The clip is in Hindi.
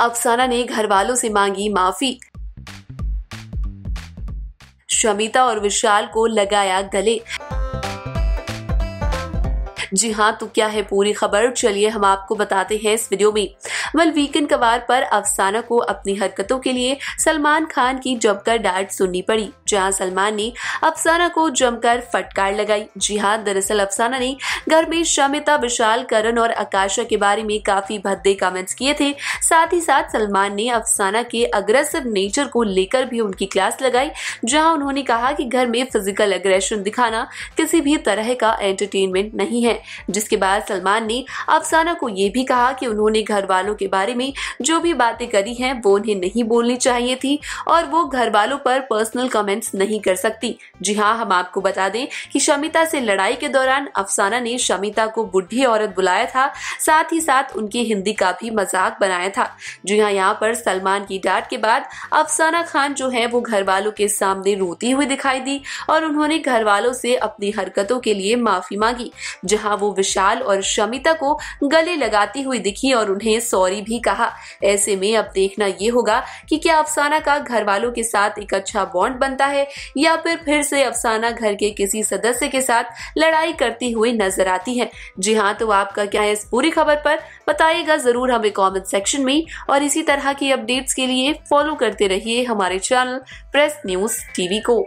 अफसाना ने घर वालों से मांगी माफी शमिता और विशाल को लगाया गले जी हाँ तो क्या है पूरी खबर चलिए हम आपको बताते हैं इस वीडियो में वेल वीकेंड कवार पर अफसाना को अपनी हरकतों के लिए सलमान खान की जमकर डांट सुननी पड़ी जहाँ सलमान ने अफसाना को जमकर फटकार लगाई जी हाँ दरअसल अफसाना ने घर में शमिता विशाल करण और आकाशा के बारे में काफी भद्दे कमेंट्स किए थे साथ ही साथ सलमान ने अफसाना के अग्रेसिव नेचर को लेकर भी उनकी क्लास लगाई जहां उन्होंने कहा कि घर में फिजिकल अग्रेशन दिखाना किसी भी तरह का एंटरटेनमेंट नहीं है जिसके बाद सलमान ने अफसाना को ये भी कहा कि उन्होंने घर वालों के बारे में जो भी बातें करी हैं वो उन्हें नहीं बोलनी चाहिए थी और वो घर वालों पर पर्सनल कमेंट्स नहीं कर सकती जी हाँ हम आपको बता दें कि शमिता से लड़ाई के दौरान अफसाना ने शमिता को बुढ़ी औरत बुलाया था साथ ही साथ उनकी हिंदी का भी मजाक बनाया था जी हाँ यहाँ पर सलमान की डांट के बाद अफसाना खान जो है वो घर वालों के सामने रोती हुई दिखाई दी और उन्होंने घर वालों से अपनी हरकतों के लिए माफी मांगी जहाँ जहां वो विशाल और शमिता को गले लगाती हुई दिखी और उन्हें सॉरी भी कहा ऐसे में अब देखना ये होगा कि क्या अफसाना का घर वालों के साथ एक अच्छा बॉन्ड बनता है या फिर फिर से अफसाना घर के किसी सदस्य के साथ लड़ाई करती हुई नजर आती है जी हाँ तो आपका क्या है इस पूरी खबर पर बताइएगा जरूर हमें कमेंट सेक्शन में और इसी तरह की अपडेट्स के लिए फॉलो करते रहिए हमारे चैनल प्रेस न्यूज टीवी को